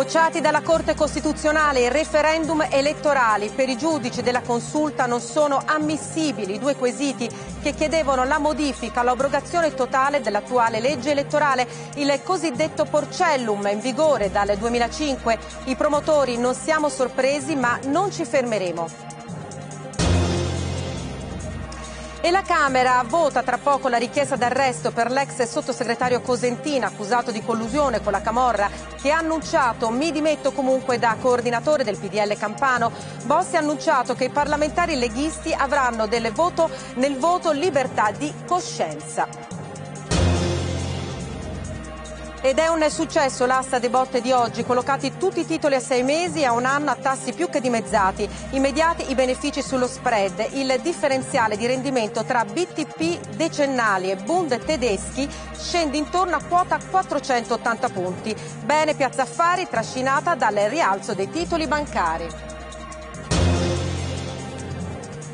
Bocciati dalla Corte Costituzionale i referendum elettorali per i giudici della consulta non sono ammissibili due quesiti che chiedevano la modifica, l'abrogazione totale dell'attuale legge elettorale, il cosiddetto porcellum in vigore dal 2005. I promotori non siamo sorpresi ma non ci fermeremo. E la Camera vota tra poco la richiesta d'arresto per l'ex sottosegretario Cosentina accusato di collusione con la Camorra che ha annunciato mi dimetto comunque da coordinatore del PDL Campano. Bossi ha annunciato che i parlamentari leghisti avranno voto, nel voto libertà di coscienza. Ed è un successo l'asta dei botte di oggi, collocati tutti i titoli a sei mesi e a un anno a tassi più che dimezzati. Immediati i benefici sullo spread, il differenziale di rendimento tra BTP decennali e Bund tedeschi scende intorno a quota 480 punti. Bene Piazza Affari trascinata dal rialzo dei titoli bancari.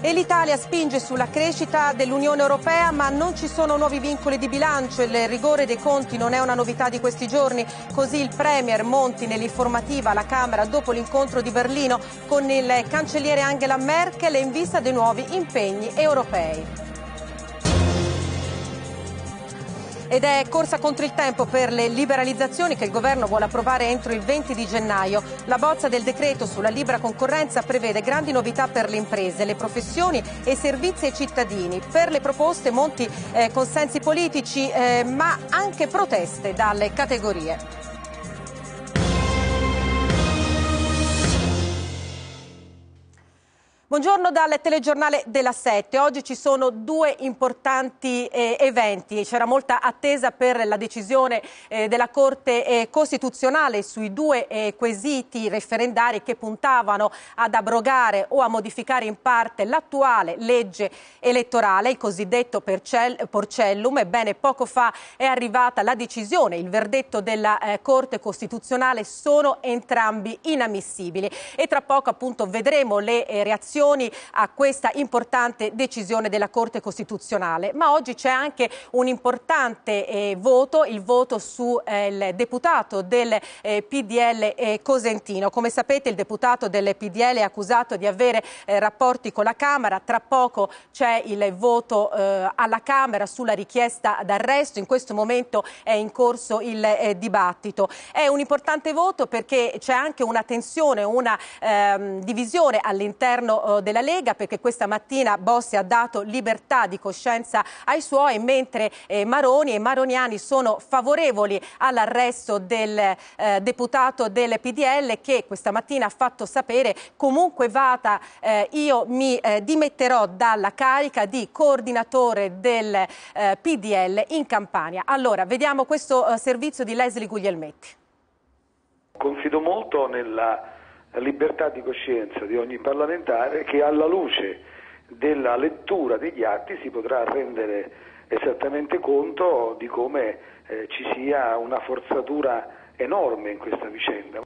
E l'Italia spinge sulla crescita dell'Unione Europea, ma non ci sono nuovi vincoli di bilancio. Il rigore dei conti non è una novità di questi giorni. Così il Premier Monti nell'informativa alla Camera dopo l'incontro di Berlino con il cancelliere Angela Merkel in vista dei nuovi impegni europei. ed è corsa contro il tempo per le liberalizzazioni che il governo vuole approvare entro il 20 di gennaio. La bozza del decreto sulla libera concorrenza prevede grandi novità per le imprese, le professioni e i servizi ai cittadini. Per le proposte monti eh, consensi politici eh, ma anche proteste dalle categorie. Buongiorno dal telegiornale della 7. Oggi ci sono due importanti eh, eventi. C'era molta attesa per la decisione eh, della Corte eh, Costituzionale sui due eh, quesiti referendari che puntavano ad abrogare o a modificare in parte l'attuale legge elettorale, il cosiddetto porcellum. Ebbene, poco fa è arrivata la decisione, il verdetto della eh, Corte Costituzionale sono entrambi inammissibili. E tra poco appunto vedremo le eh, reazioni reazioni a questa importante decisione della Corte Costituzionale. Ma oggi c'è anche un importante eh, voto, il voto sul eh, deputato del eh, PDL eh, Cosentino. Come sapete il deputato del PDL è accusato di avere eh, rapporti con la Camera, tra poco c'è il voto eh, alla Camera sulla richiesta d'arresto, in questo momento è in corso il dibattito. È un importante voto perché c'è anche una tensione, una ehm, divisione all'interno eh, della Lega perché questa mattina Bossi ha dato libertà di coscienza ai suoi mentre eh, Maroni e Maroniani sono favorevoli all'arresto del eh, deputato del PDL che questa mattina ha fatto sapere comunque vada io mi dimetterò dalla carica di coordinatore del PDL in Campania. Allora, vediamo questo servizio di Leslie Guglielmetti. Confido molto nella libertà di coscienza di ogni parlamentare che alla luce della lettura degli atti si potrà rendere esattamente conto di come eh, ci sia una forzatura enorme in questa vicenda.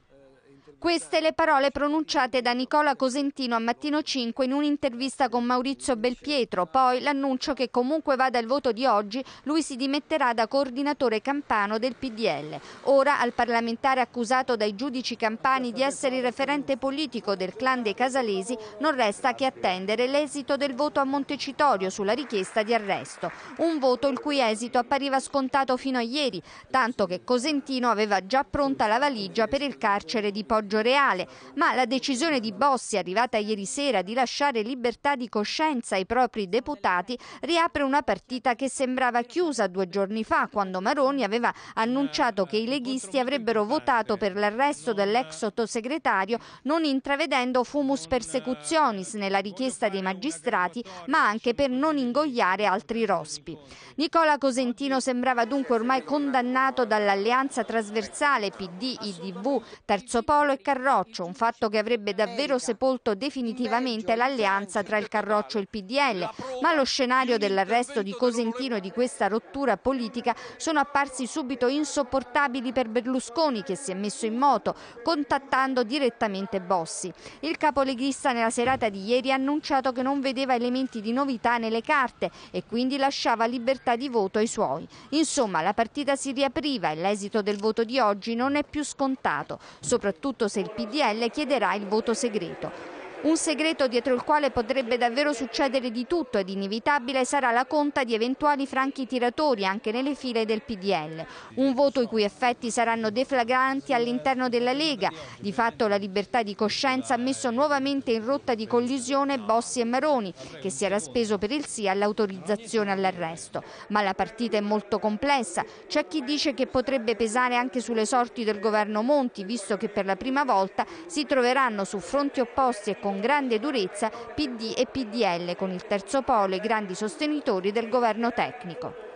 Queste le parole pronunciate da Nicola Cosentino a Mattino 5 in un'intervista con Maurizio Belpietro, poi l'annuncio che comunque vada il voto di oggi lui si dimetterà da coordinatore campano del PDL. Ora al parlamentare accusato dai giudici campani di essere il referente politico del clan dei Casalesi non resta che attendere l'esito del voto a Montecitorio sulla richiesta di arresto, un voto il cui esito appariva scontato fino a ieri, tanto che Cosentino aveva già pronta la valigia per il carcere di Poggio Reale, ma la decisione di Bossi, arrivata ieri sera, di lasciare libertà di coscienza ai propri deputati, riapre una partita che sembrava chiusa due giorni fa, quando Maroni aveva annunciato che i leghisti avrebbero votato per l'arresto dell'ex sottosegretario, non intravedendo fumus persecutionis nella richiesta dei magistrati, ma anche per non ingoiare altri rospi. Nicola Cosentino sembrava dunque ormai condannato dall'alleanza trasversale PD-IDV, Terzo Polo e Carroccio, un fatto che avrebbe davvero sepolto definitivamente l'alleanza tra il Carroccio e il PDL, ma lo scenario dell'arresto di Cosentino e di questa rottura politica sono apparsi subito insopportabili per Berlusconi che si è messo in moto, contattando direttamente Bossi. Il capoleghista nella serata di ieri ha annunciato che non vedeva elementi di novità nelle carte e quindi lasciava libertà di voto ai suoi. Insomma, la partita si riapriva e l'esito del voto di oggi non è più scontato, soprattutto se il PDL chiederà il voto segreto. Un segreto dietro il quale potrebbe davvero succedere di tutto ed inevitabile sarà la conta di eventuali franchi tiratori anche nelle file del PDL. Un voto i cui effetti saranno deflagranti all'interno della Lega. Di fatto la libertà di coscienza ha messo nuovamente in rotta di collisione Bossi e Maroni, che si era speso per il sì all'autorizzazione all'arresto. Ma la partita è molto complessa. C'è chi dice che potrebbe pesare anche sulle sorti del governo Monti, visto che per la prima volta si troveranno su fronti opposti e con con grande durezza PD e PDL, con il terzo polo i grandi sostenitori del governo tecnico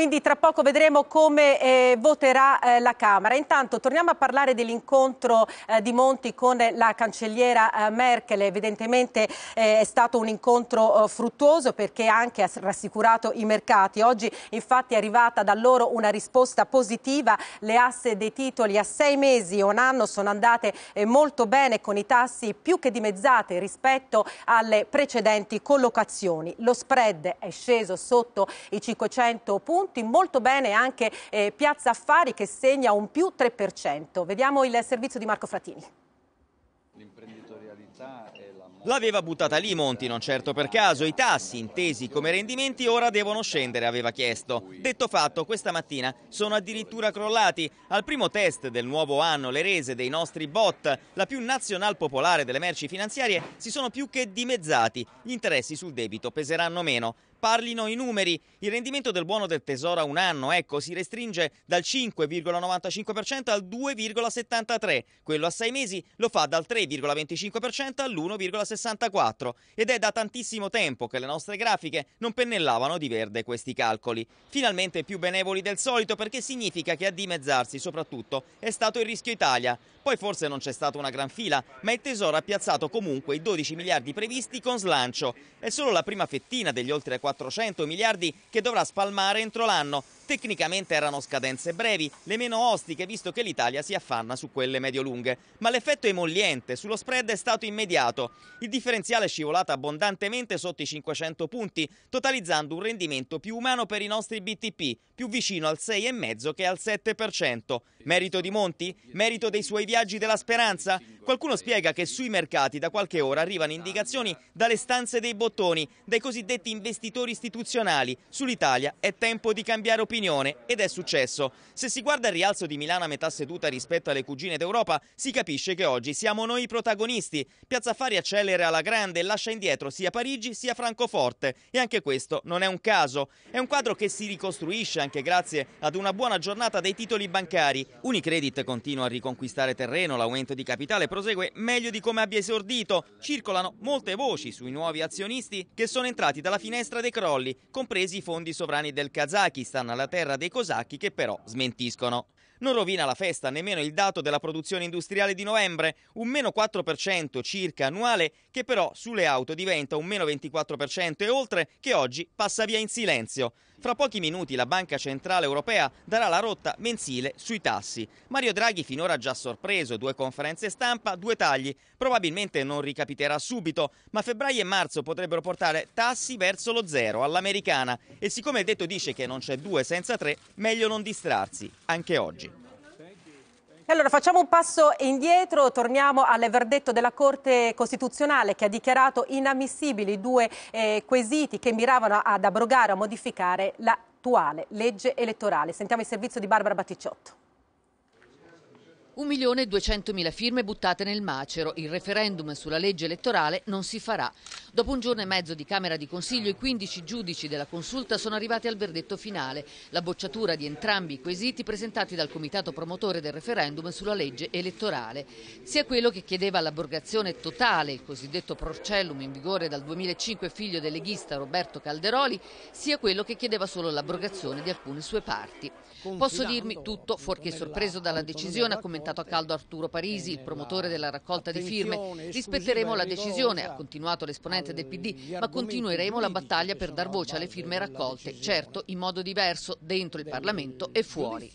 quindi tra poco vedremo come eh, voterà eh, la Camera. Intanto torniamo a parlare dell'incontro eh, di Monti con la cancelliera eh, Merkel. Evidentemente eh, è stato un incontro eh, fruttuoso perché anche ha rassicurato i mercati. Oggi infatti è arrivata da loro una risposta positiva. Le asse dei titoli a sei mesi o un anno sono andate molto bene con i tassi più che dimezzate rispetto alle precedenti collocazioni. Lo spread è sceso sotto i 500 punti tutti molto bene anche eh, Piazza Affari che segna un più 3%. Vediamo il servizio di Marco Fratini. L'imprenditorialità è la L'aveva buttata lì Monti, non certo per caso, i tassi, intesi come rendimenti, ora devono scendere, aveva chiesto. Detto fatto, questa mattina sono addirittura crollati. Al primo test del nuovo anno le rese dei nostri bot, la più nazional popolare delle merci finanziarie, si sono più che dimezzati. Gli interessi sul debito peseranno meno parlino i numeri. Il rendimento del buono del tesoro a un anno, ecco, si restringe dal 5,95% al 2,73%, quello a sei mesi lo fa dal 3,25% all'1,64% ed è da tantissimo tempo che le nostre grafiche non pennellavano di verde questi calcoli. Finalmente più benevoli del solito perché significa che a dimezzarsi soprattutto è stato il rischio Italia. Poi forse non c'è stata una gran fila, ma il Tesoro ha piazzato comunque i 12 miliardi previsti con slancio. È solo la prima fettina degli oltre 400 miliardi che dovrà spalmare entro l'anno. Tecnicamente erano scadenze brevi, le meno ostiche visto che l'Italia si affanna su quelle medio-lunghe, ma l'effetto emolliente sullo spread è stato immediato. Il differenziale è scivolato abbondantemente sotto i 500 punti, totalizzando un rendimento più umano per i nostri BTP, più vicino al 6,5 che al 7%. Merito di Monti? Merito dei suoi viaggi? viaggi della speranza? Qualcuno spiega che sui mercati da qualche ora arrivano indicazioni dalle stanze dei bottoni, dai cosiddetti investitori istituzionali. Sull'Italia è tempo di cambiare opinione ed è successo. Se si guarda il rialzo di Milano a metà seduta rispetto alle cugine d'Europa, si capisce che oggi siamo noi i protagonisti. Piazza Affari accelera alla grande e lascia indietro sia Parigi sia Francoforte. E anche questo non è un caso. È un quadro che si ricostruisce anche grazie ad una buona giornata dei titoli bancari. Unicredit continua a riconquistare terreno, l'aumento di capitale prosegue meglio di come abbia esordito. Circolano molte voci sui nuovi azionisti che sono entrati dalla finestra dei crolli, compresi i fondi sovrani del Kazakistan, la terra dei cosacchi, che però smentiscono. Non rovina la festa nemmeno il dato della produzione industriale di novembre, un meno 4% circa annuale, che però sulle auto diventa un meno 24% e oltre, che oggi passa via in silenzio. Fra pochi minuti la Banca Centrale Europea darà la rotta mensile sui tassi. Mario Draghi finora già sorpreso, due conferenze stampa, due tagli. Probabilmente non ricapiterà subito, ma febbraio e marzo potrebbero portare tassi verso lo zero, all'americana. E siccome il detto dice che non c'è due senza tre, meglio non distrarsi, anche oggi allora facciamo un passo indietro, torniamo al verdetto della Corte Costituzionale che ha dichiarato inammissibili due eh, quesiti che miravano ad abrogare o modificare l'attuale legge elettorale. Sentiamo il servizio di Barbara Batticciotto. 1.200.000 firme buttate nel macero. Il referendum sulla legge elettorale non si farà. Dopo un giorno e mezzo di Camera di Consiglio, i 15 giudici della consulta sono arrivati al verdetto finale. La bocciatura di entrambi i quesiti presentati dal comitato promotore del referendum sulla legge elettorale. Sia quello che chiedeva l'abrogazione totale, il cosiddetto Procellum in vigore dal 2005 figlio del leghista Roberto Calderoli, sia quello che chiedeva solo l'abrogazione di alcune sue parti. Posso dirmi tutto fuorché sorpreso dalla decisione, ha commentato a caldo Arturo Parisi, il promotore della raccolta di firme. Rispetteremo la decisione, ha continuato l'esponente del PD, ma continueremo la battaglia per dar voce alle firme raccolte, certo in modo diverso, dentro il Parlamento e fuori.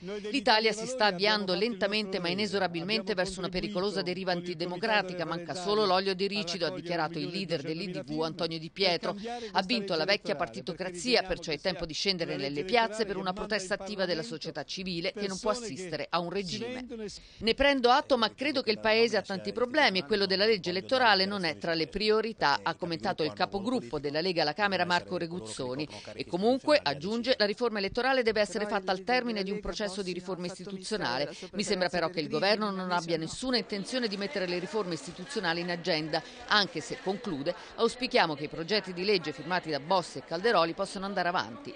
L'Italia si sta avviando lentamente ma inesorabilmente verso una pericolosa deriva antidemocratica. Manca solo l'olio di ricido, ha dichiarato il leader dell'IDV Antonio Di Pietro. Ha vinto la vecchia partitocrazia, perciò è tempo di scendere nelle piazze per una protesta attiva della società civile che non può assistere a un regime. Ne prendo atto, ma credo che il Paese ha tanti problemi e quello della legge elettorale non è tra le priorità, ha commentato il capogruppo della Lega alla Camera Marco Reguzzoni. E comunque, aggiunge, la riforma elettorale deve essere fatta al termine di un processo processo di riforma istituzionale. Mi sembra però che il governo non abbia nessuna intenzione di mettere le riforme istituzionali in agenda, anche se, conclude, auspichiamo che i progetti di legge firmati da Bossi e Calderoli possano andare avanti.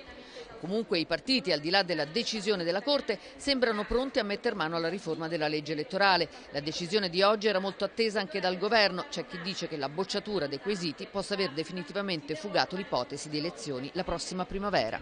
Comunque i partiti, al di là della decisione della Corte, sembrano pronti a metter mano alla riforma della legge elettorale. La decisione di oggi era molto attesa anche dal Governo. C'è chi dice che la bocciatura dei quesiti possa aver definitivamente fugato l'ipotesi di elezioni la prossima primavera.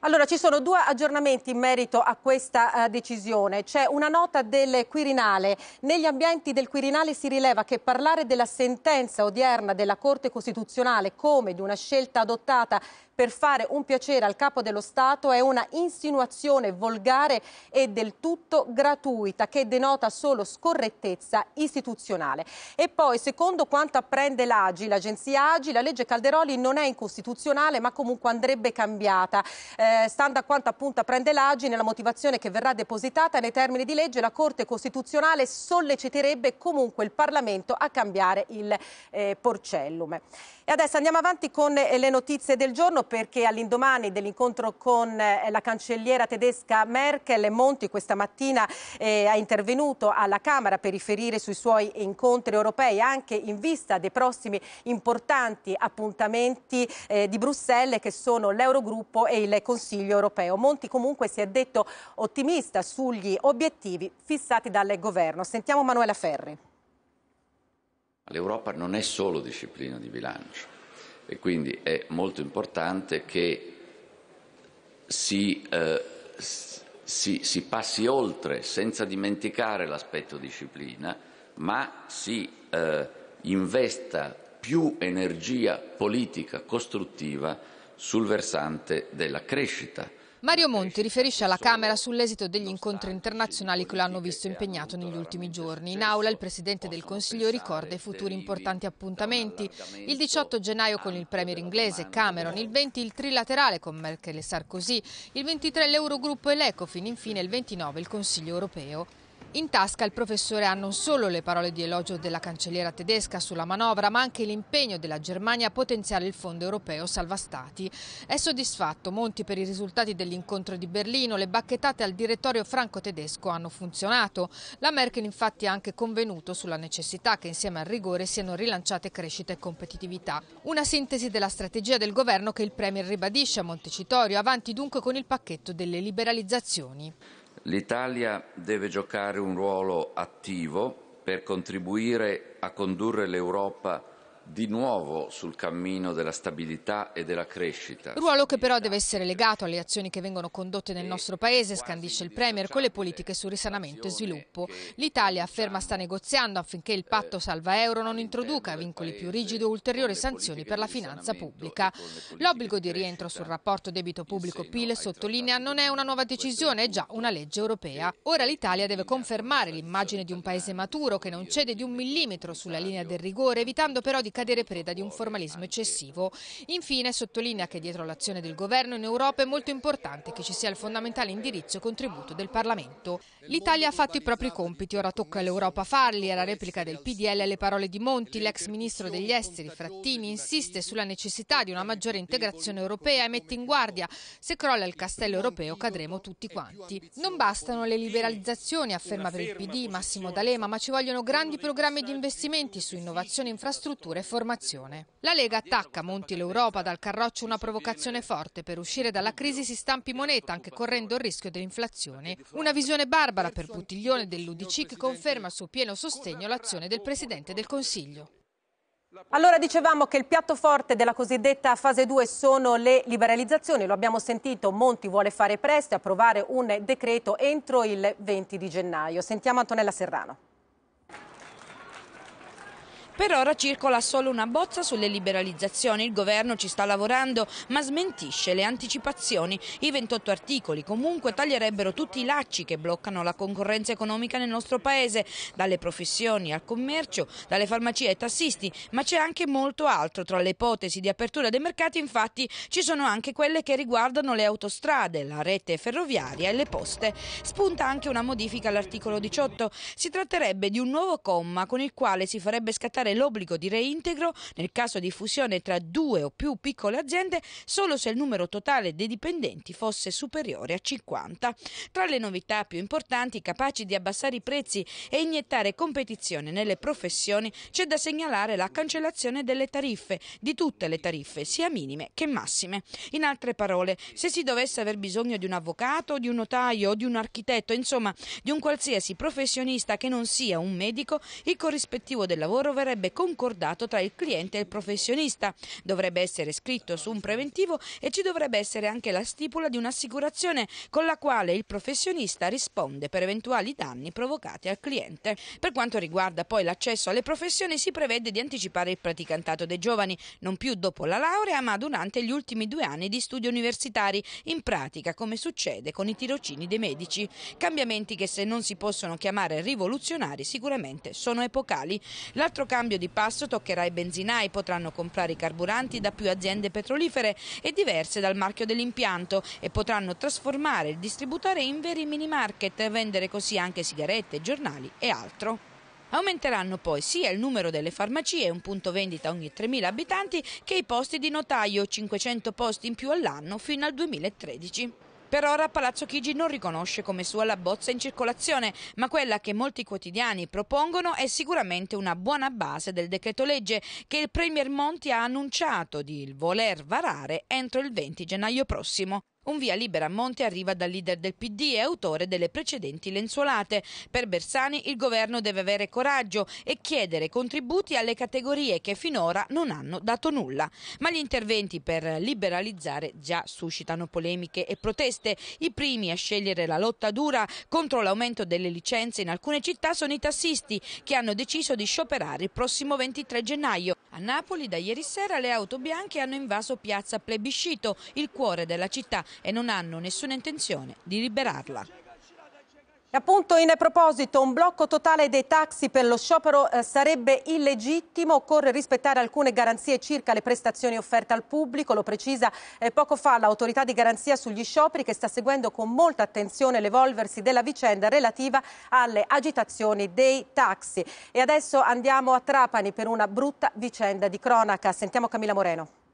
Allora, ci sono due aggiornamenti in merito a questa uh, decisione. C'è una nota del Quirinale. Negli ambienti del Quirinale si rileva che parlare della sentenza odierna della Corte Costituzionale come di una scelta adottata per fare un piacere al capo dello Stato è una insinuazione volgare e del tutto gratuita che denota solo scorrettezza istituzionale. E poi, secondo quanto apprende l'AGI, l'agenzia AGI, la legge Calderoli non è incostituzionale ma comunque andrebbe cambiata. Eh, stando a quanto appunto apprende l'AGI, nella motivazione che verrà depositata nei termini di legge, la Corte Costituzionale solleciterebbe comunque il Parlamento a cambiare il eh, porcellum. E adesso andiamo avanti con eh, le notizie del giorno perché all'indomani dell'incontro con eh, la cancelliera tedesca Merkel, Monti questa mattina eh, ha intervenuto alla Camera per riferire sui suoi incontri europei, anche in vista dei prossimi importanti appuntamenti eh, di Bruxelles che sono l'Eurogruppo e il Consiglio europeo. Monti comunque si è detto ottimista sugli obiettivi fissati dal governo. Sentiamo Manuela Ferri. L'Europa non è solo disciplina di bilancio e quindi è molto importante che si, eh, si, si passi oltre senza dimenticare l'aspetto disciplina, ma si eh, investa più energia politica costruttiva sul versante della crescita Mario Monti riferisce alla Camera sull'esito degli incontri internazionali che lo hanno visto impegnato negli ultimi giorni. In aula il Presidente del Consiglio ricorda i futuri importanti appuntamenti. Il 18 gennaio con il Premier inglese Cameron, il 20 il trilaterale con Merkel e Sarkozy, il 23 l'Eurogruppo e l'Ecofin, infine il 29 il Consiglio europeo. In tasca il professore ha non solo le parole di elogio della cancelliera tedesca sulla manovra, ma anche l'impegno della Germania a potenziare il fondo europeo salva stati. È soddisfatto Monti per i risultati dell'incontro di Berlino, le bacchettate al direttorio franco-tedesco hanno funzionato. La Merkel infatti ha anche convenuto sulla necessità che insieme al rigore siano rilanciate crescita e competitività. Una sintesi della strategia del governo che il Premier ribadisce a Montecitorio, avanti dunque con il pacchetto delle liberalizzazioni. L'Italia deve giocare un ruolo attivo per contribuire a condurre l'Europa di nuovo sul cammino della stabilità e della crescita. Ruolo che però deve essere legato alle azioni che vengono condotte nel nostro paese, scandisce il Premier con le politiche sul risanamento e sviluppo. L'Italia afferma sta negoziando affinché il patto salva euro non introduca vincoli più rigidi o ulteriori sanzioni per la finanza pubblica. L'obbligo di rientro sul rapporto debito pubblico-PIL sottolinea non è una nuova decisione, è già una legge europea. Ora l'Italia deve confermare l'immagine di un paese maturo che non cede di un millimetro sulla linea del rigore, evitando però di cadere preda di un formalismo eccessivo. Infine sottolinea che dietro l'azione del governo in Europa è molto importante che ci sia il fondamentale indirizzo e contributo del Parlamento. L'Italia ha fatto i propri compiti, ora tocca all'Europa farli, Alla replica del PDL alle parole di Monti, l'ex ministro degli esteri Frattini insiste sulla necessità di una maggiore integrazione europea e mette in guardia se crolla il castello europeo cadremo tutti quanti. Non bastano le liberalizzazioni, afferma per il PD Massimo D'Alema, ma ci vogliono grandi programmi di investimenti su innovazione, infrastrutture e formazione. La Lega attacca Monti l'Europa dal carroccio una provocazione forte per uscire dalla crisi si stampi moneta anche correndo il rischio dell'inflazione. Una visione barbara per Buttiglione dell'Udc che conferma il suo pieno sostegno l'azione del Presidente del Consiglio. Allora dicevamo che il piatto forte della cosiddetta fase 2 sono le liberalizzazioni, lo abbiamo sentito, Monti vuole fare presto e approvare un decreto entro il 20 di gennaio. Sentiamo Antonella Serrano. Per ora circola solo una bozza sulle liberalizzazioni, il governo ci sta lavorando ma smentisce le anticipazioni. I 28 articoli comunque taglierebbero tutti i lacci che bloccano la concorrenza economica nel nostro paese, dalle professioni al commercio, dalle farmacie ai tassisti, ma c'è anche molto altro. Tra le ipotesi di apertura dei mercati infatti ci sono anche quelle che riguardano le autostrade, la rete ferroviaria e le poste. Spunta anche una modifica all'articolo 18. Si tratterebbe di un nuovo comma con il quale si farebbe scattare applicare l'obbligo di reintegro nel caso di fusione tra due o più piccole aziende solo se il numero totale dei dipendenti fosse superiore a 50. Tra le novità più importanti capaci di abbassare i prezzi e iniettare competizione nelle professioni c'è da segnalare la cancellazione delle tariffe, di tutte le tariffe, sia minime che massime. In altre parole, se si dovesse aver bisogno di un avvocato, di un notaio, di un architetto, insomma di un qualsiasi professionista che non sia un medico, il corrispettivo del lavoro verrebbe andrebbe concordato tra il cliente e il professionista. Dovrebbe essere scritto su un preventivo e ci dovrebbe essere anche la stipula di un'assicurazione con la quale il professionista risponde per eventuali danni provocati al cliente. Per quanto riguarda poi l'accesso alle professioni si prevede di anticipare il praticantato dei giovani, non più dopo la laurea ma durante gli ultimi due anni di studi universitari, in pratica come succede con i tirocini dei medici. Cambiamenti che se non si possono chiamare rivoluzionari sicuramente sono epocali. L'altro cambio cambio di passo toccherà ai benzinai, potranno comprare i carburanti da più aziende petrolifere e diverse dal marchio dell'impianto e potranno trasformare il distributore in veri mini market e vendere così anche sigarette, giornali e altro. Aumenteranno poi sia il numero delle farmacie, un punto vendita ogni 3.000 abitanti, che i posti di notaio, 500 posti in più all'anno fino al 2013. Per ora Palazzo Chigi non riconosce come sua la bozza in circolazione, ma quella che molti quotidiani propongono è sicuramente una buona base del decreto legge che il Premier Monti ha annunciato di voler varare entro il 20 gennaio prossimo. Un via libera a monte arriva dal leader del PD e autore delle precedenti lenzuolate. Per Bersani il governo deve avere coraggio e chiedere contributi alle categorie che finora non hanno dato nulla. Ma gli interventi per liberalizzare già suscitano polemiche e proteste. I primi a scegliere la lotta dura contro l'aumento delle licenze in alcune città sono i tassisti che hanno deciso di scioperare il prossimo 23 gennaio. A Napoli da ieri sera le auto bianche hanno invaso piazza Plebiscito, il cuore della città, e non hanno nessuna intenzione di liberarla. Appunto in proposito un blocco totale dei taxi per lo sciopero eh, sarebbe illegittimo, occorre rispettare alcune garanzie circa le prestazioni offerte al pubblico, lo precisa eh, poco fa l'autorità di garanzia sugli scioperi che sta seguendo con molta attenzione l'evolversi della vicenda relativa alle agitazioni dei taxi. E adesso andiamo a Trapani per una brutta vicenda di cronaca. Sentiamo Camilla Moreno.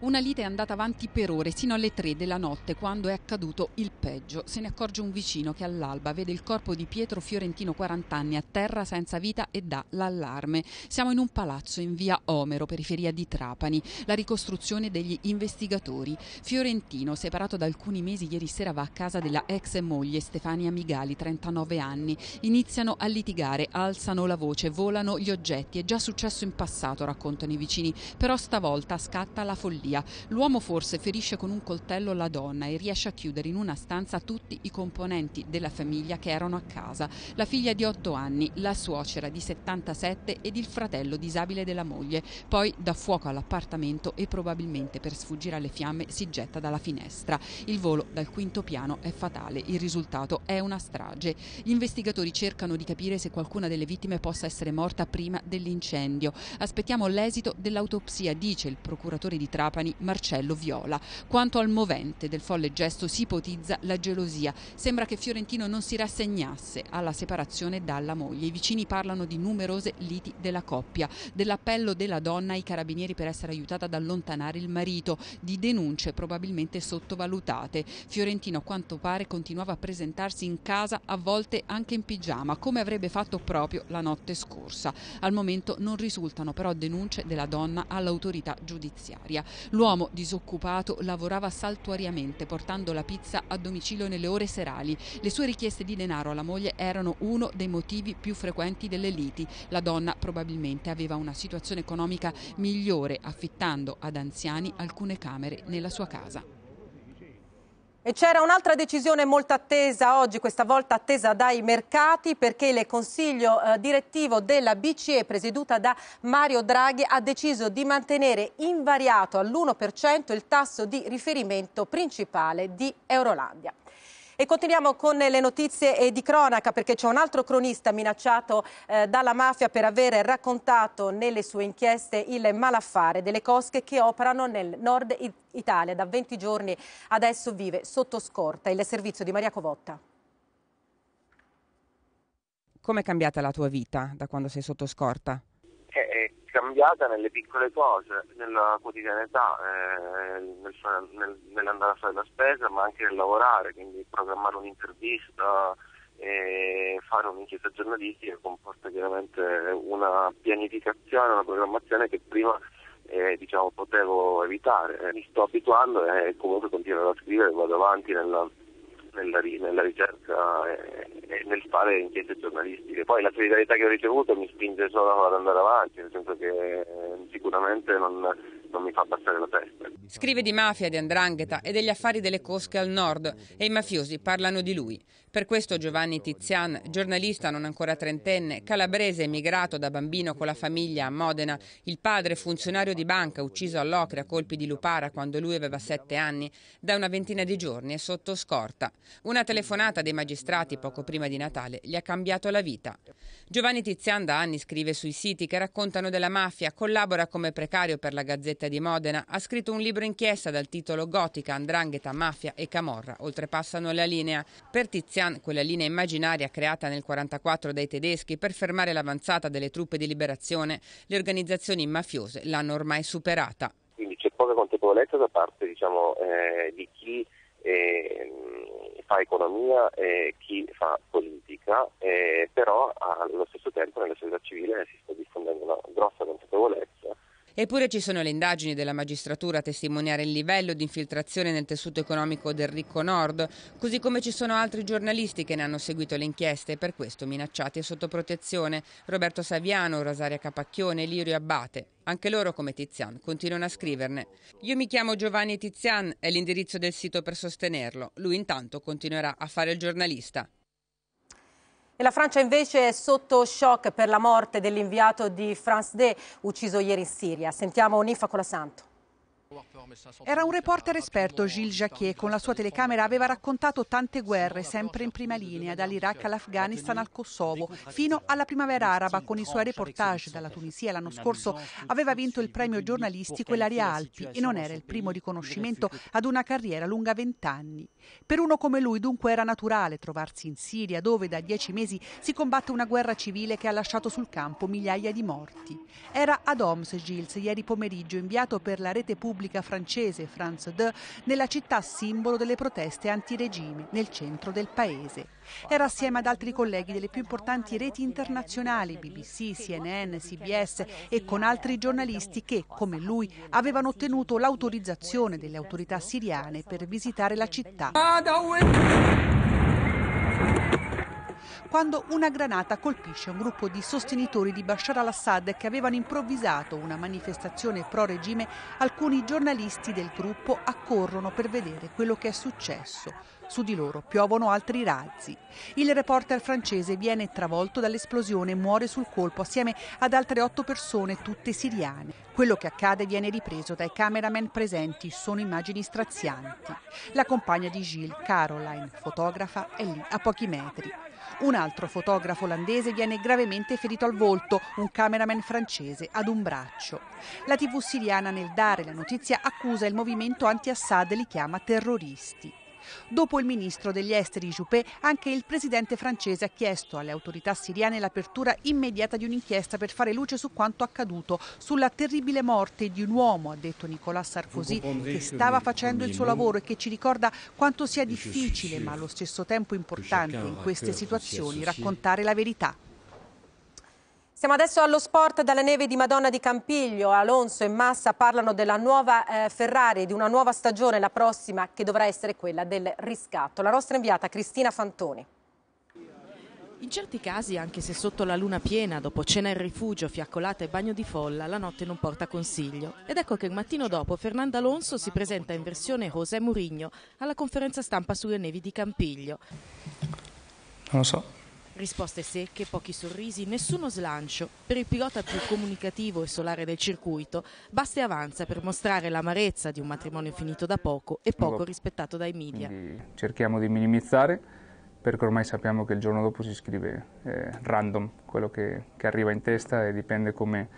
Una lite è andata avanti per ore, sino alle 3 della notte, quando è accaduto il peggio. Se ne accorge un vicino che all'alba vede il corpo di Pietro Fiorentino, 40 anni, a terra senza vita e dà l'allarme. Siamo in un palazzo in via Omero, periferia di Trapani, la ricostruzione degli investigatori. Fiorentino, separato da alcuni mesi ieri sera, va a casa della ex moglie Stefania Migali, 39 anni. Iniziano a litigare, alzano la voce, volano gli oggetti. È già successo in passato, raccontano i vicini, però stavolta scatta la follia via. L'uomo forse ferisce con un coltello la donna e riesce a chiudere in una stanza tutti i componenti della famiglia che erano a casa, la figlia di 8 anni, la suocera di 77 ed il fratello disabile della moglie. Poi dà fuoco all'appartamento e probabilmente per sfuggire alle fiamme si getta dalla finestra. Il volo dal quinto piano è fatale, il risultato è una strage. Gli investigatori cercano di capire se qualcuna delle vittime possa essere morta prima dell'incendio. Aspettiamo l'esito dell'autopsia, dice il procuratore di Trapani Trapani Marcello Viola. Quanto al movente del folle gesto si ipotizza la gelosia. Sembra che Fiorentino non si rassegnasse alla separazione dalla moglie. I vicini parlano di numerose liti della coppia, dell'appello della donna ai carabinieri per essere aiutata ad allontanare il marito, di denunce probabilmente sottovalutate. Fiorentino a quanto pare continuava a presentarsi in casa a volte anche in pigiama, come avrebbe fatto proprio la notte scorsa. Al momento non risultano però denunce della donna all'autorità giudiziaria. L'uomo disoccupato lavorava saltuariamente portando la pizza a domicilio nelle ore serali. Le sue richieste di denaro alla moglie erano uno dei motivi più frequenti delle liti. La donna probabilmente aveva una situazione economica migliore affittando ad anziani alcune camere nella sua casa. E c'era un'altra decisione molto attesa oggi, questa volta attesa dai mercati, perché il Consiglio eh, direttivo della BCE, presieduta da Mario Draghi, ha deciso di mantenere invariato all'1% il tasso di riferimento principale di Eurolandia. E continuiamo con le notizie eh, di cronaca perché c'è un altro cronista minacciato eh, dalla mafia per aver raccontato nelle sue inchieste il malaffare delle cosche che operano nel nord Italia. Da 20 giorni adesso vive sotto scorta il servizio di Maria Covotta. Com'è cambiata la tua vita da quando sei sotto scorta? cambiata nelle piccole cose, nella quotidianità, eh, nel, nel, nell'andare a fare la spesa, ma anche nel lavorare, quindi programmare un'intervista e fare un'inchiesta giornalistica comporta chiaramente una pianificazione, una programmazione che prima eh, diciamo, potevo evitare. Eh, mi sto abituando e comunque continuerò a scrivere, vado avanti nella nella, nella ricerca e, e, nel fare inchieste giornalistiche. Poi la solidarietà che ho ricevuto mi spinge solo ad andare avanti, nel senso che eh, sicuramente non non mi fa passare la testa. Scrive di mafia, di andrangheta e degli affari delle cosche al nord e i mafiosi parlano di lui. Per questo Giovanni Tizian, giornalista non ancora trentenne, calabrese emigrato da bambino con la famiglia a Modena, il padre funzionario di banca ucciso all'Ocre a colpi di lupara quando lui aveva sette anni, da una ventina di giorni è sotto scorta. Una telefonata dei magistrati poco prima di Natale gli ha cambiato la vita. Giovanni Tizian da anni scrive sui siti che raccontano della mafia, collabora come precario per la Gazzetta Dell'Archivetta di Modena, ha scritto un libro inchiesta dal titolo Gotica, Andrangheta, Mafia e Camorra oltrepassano la linea. Per Tizian, quella linea immaginaria creata nel 1944 dai tedeschi per fermare l'avanzata delle truppe di liberazione, le organizzazioni mafiose l'hanno ormai superata. Quindi c'è poca contepolenza da parte diciamo, eh, di chi eh, fa economia e chi fa politica, eh, però allo stesso tempo nella società civile si sta diffondendo una grossa consapevolezza Eppure ci sono le indagini della magistratura a testimoniare il livello di infiltrazione nel tessuto economico del ricco nord, così come ci sono altri giornalisti che ne hanno seguito le inchieste e per questo minacciati e sotto protezione. Roberto Saviano, Rosaria Capacchione, Lirio Abbate. Anche loro, come Tizian, continuano a scriverne. Io mi chiamo Giovanni Tizian, è l'indirizzo del sito per sostenerlo. Lui intanto continuerà a fare il giornalista. E la Francia invece è sotto shock per la morte dell'inviato di France D, ucciso ieri in Siria. Sentiamo Nifa Colasanto. Era un reporter esperto, Gilles Jacquet, con la sua telecamera aveva raccontato tante guerre, sempre in prima linea, dall'Iraq all'Afghanistan al Kosovo, fino alla primavera araba con i suoi reportage dalla Tunisia l'anno scorso. Aveva vinto il premio giornalistico Elaria Alpi e non era il primo riconoscimento ad una carriera lunga vent'anni. Per uno come lui dunque era naturale trovarsi in Siria, dove da dieci mesi si combatte una guerra civile che ha lasciato sul campo migliaia di morti. Era ad Homs Gilles, ieri pomeriggio, inviato per la rete pubblica Repubblica francese France 2 nella città simbolo delle proteste antiregime nel centro del paese. Era assieme ad altri colleghi delle più importanti reti internazionali, BBC, CNN, CBS e con altri giornalisti che, come lui, avevano ottenuto l'autorizzazione delle autorità siriane per visitare la città quando una granata colpisce un gruppo di sostenitori di Bashar al-Assad che avevano improvvisato una manifestazione pro-regime. Alcuni giornalisti del gruppo accorrono per vedere quello che è successo. Su di loro piovono altri razzi. Il reporter francese viene travolto dall'esplosione e muore sul colpo assieme ad altre otto persone, tutte siriane. Quello che accade viene ripreso dai cameraman presenti, sono immagini strazianti. La compagna di Gilles, Caroline, fotografa, è lì a pochi metri. Un altro fotografo olandese viene gravemente ferito al volto, un cameraman francese ad un braccio. La TV siriana nel dare la notizia accusa il movimento anti-Assad e li chiama terroristi. Dopo il ministro degli esteri Juppé, anche il presidente francese ha chiesto alle autorità siriane l'apertura immediata di un'inchiesta per fare luce su quanto accaduto, sulla terribile morte di un uomo, ha detto Nicolas Sarkozy, che stava facendo il suo lavoro e che ci ricorda quanto sia difficile, ma allo stesso tempo importante in queste situazioni raccontare la verità. Siamo adesso allo sport dalle neve di Madonna di Campiglio. Alonso e Massa parlano della nuova eh, Ferrari, di una nuova stagione, la prossima, che dovrà essere quella del riscatto. La nostra inviata Cristina Fantoni. In certi casi, anche se sotto la luna piena, dopo cena in rifugio, fiaccolata e bagno di folla, la notte non porta consiglio. Ed ecco che il mattino dopo Fernando Alonso si presenta in versione José Mourinho alla conferenza stampa sulle nevi di Campiglio. Non lo so, Risposte secche, pochi sorrisi, nessuno slancio. Per il pilota più comunicativo e solare del circuito, basta e avanza per mostrare l'amarezza di un matrimonio finito da poco e poco ecco. rispettato dai media. cerchiamo di minimizzare perché ormai sappiamo che il giorno dopo si scrive eh, random quello che, che, arriva in testa e dipende come,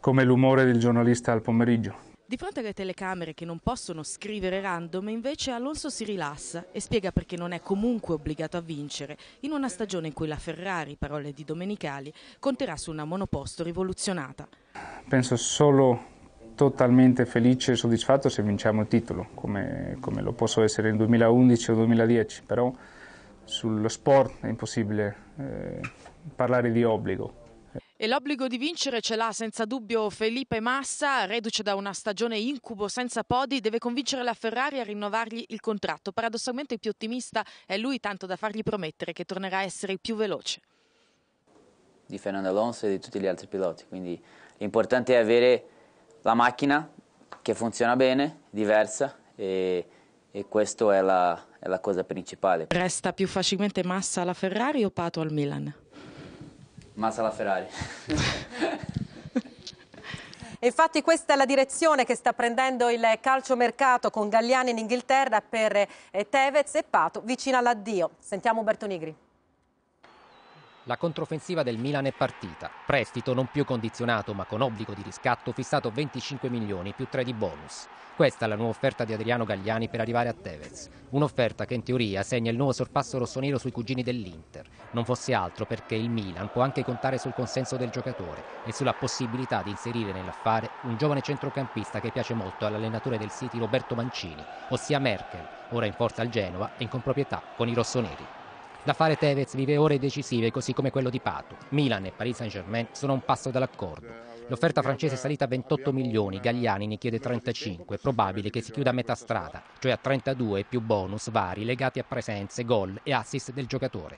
come l'umore del giornalista al pomeriggio. Di fronte alle telecamere che non possono scrivere random, invece Alonso si rilassa e spiega perché non è comunque obbligato a vincere in una stagione in cui la Ferrari, parole di Domenicali, conterà su una monoposto rivoluzionata. Penso solo totalmente felice e soddisfatto se vinciamo il titolo, come, come lo posso essere nel 2011 o 2010, però sullo sport è impossibile eh, parlare di obbligo. E l'obbligo di vincere ce l'ha senza dubbio Felipe Massa, reduce da una stagione incubo senza podi, deve convincere la Ferrari a rinnovargli il contratto. Paradossalmente il più ottimista è lui, tanto da fargli promettere che tornerà a essere il più veloce. Di Fernando Alonso e di tutti gli altri piloti, quindi l'importante è avere la macchina che funziona bene, diversa e, e questa è è la cosa principale. Resta più facilmente Massa alla Ferrari o Pato al Milan? Mazza la Ferrari. Infatti questa è la direzione che sta prendendo il calciomercato con Galliani in Inghilterra per eh, Tevez e Pato vicino all'addio. Sentiamo Umberto Nigri. La controffensiva del Milan è partita. Prestito non più condizionato ma con obbligo di riscatto fissato 25 milioni più 3 di bonus. Questa è la nuova offerta di Adriano Gagliani per arrivare a Tevez. Un'offerta che in teoria segna il nuovo sorpasso rossonero sui cugini dell'Inter. Non fosse altro perché il Milan può anche contare sul consenso del giocatore e sulla possibilità di inserire nell'affare un giovane centrocampista che piace molto all'allenatore del City Roberto Mancini, ossia Merkel, ora in forza al Genoa e in comproprietà con i rossoneri. Da fare Tevez vive ore decisive, così come quello di Pato. Milan e Paris Saint-Germain sono un passo dall'accordo. L'offerta francese è salita a 28 milioni, Gagliani ne chiede 35, è probabile che si chiuda a metà strada, cioè a 32 più bonus vari legati a presenze, gol e assist del giocatore.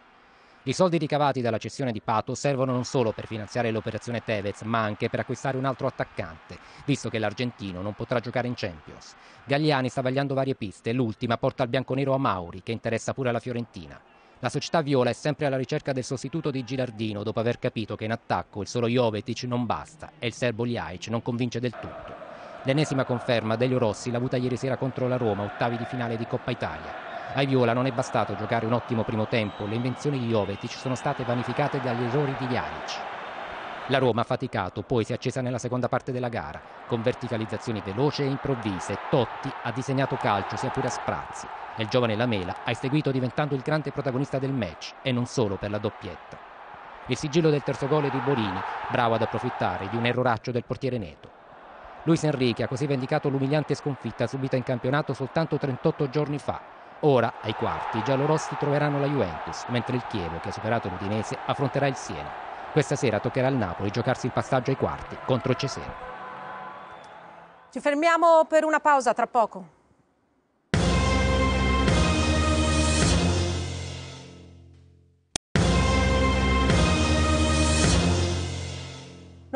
I soldi ricavati dalla cessione di Pato servono non solo per finanziare l'operazione Tevez, ma anche per acquistare un altro attaccante, visto che l'argentino non potrà giocare in Champions. Gagliani sta vagliando varie piste, l'ultima porta al bianconero a Mauri, che interessa pure alla Fiorentina. La società viola è sempre alla ricerca del sostituto di Gilardino dopo aver capito che in attacco il solo Jovetic non basta e il serbo Liaic non convince del tutto. L'ennesima conferma Delio Rossi l'ha avuta ieri sera contro la Roma, ottavi di finale di Coppa Italia. Ai Viola non è bastato giocare un ottimo primo tempo, le invenzioni di Jovetic sono state vanificate dagli errori di Liaic. La Roma ha faticato, poi si è accesa nella seconda parte della gara, con verticalizzazioni veloci e improvvise. Totti ha disegnato calcio sia pure a sprazzi il giovane Lamela ha eseguito diventando il grande protagonista del match e non solo per la doppietta. Il sigillo del terzo gol è di Borini, bravo ad approfittare di un erroraccio del portiere Neto. Luis Enrique ha così vendicato l'umiliante sconfitta subita in campionato soltanto 38 giorni fa. Ora, ai quarti, i giallorossi troveranno la Juventus, mentre il Chievo, che ha superato l'Udinese, affronterà il Siena. Questa sera toccherà al Napoli giocarsi il passaggio ai quarti contro Cesena. Ci fermiamo per una pausa tra poco.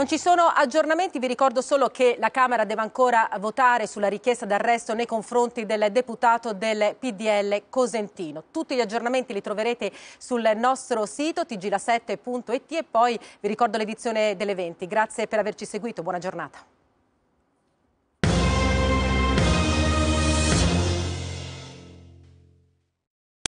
Non ci sono aggiornamenti, vi ricordo solo che la Camera deve ancora votare sulla richiesta d'arresto nei confronti del deputato del PDL Cosentino. Tutti gli aggiornamenti li troverete sul nostro sito tgla7.it e poi vi ricordo l'edizione delle 20. Grazie per averci seguito, buona giornata.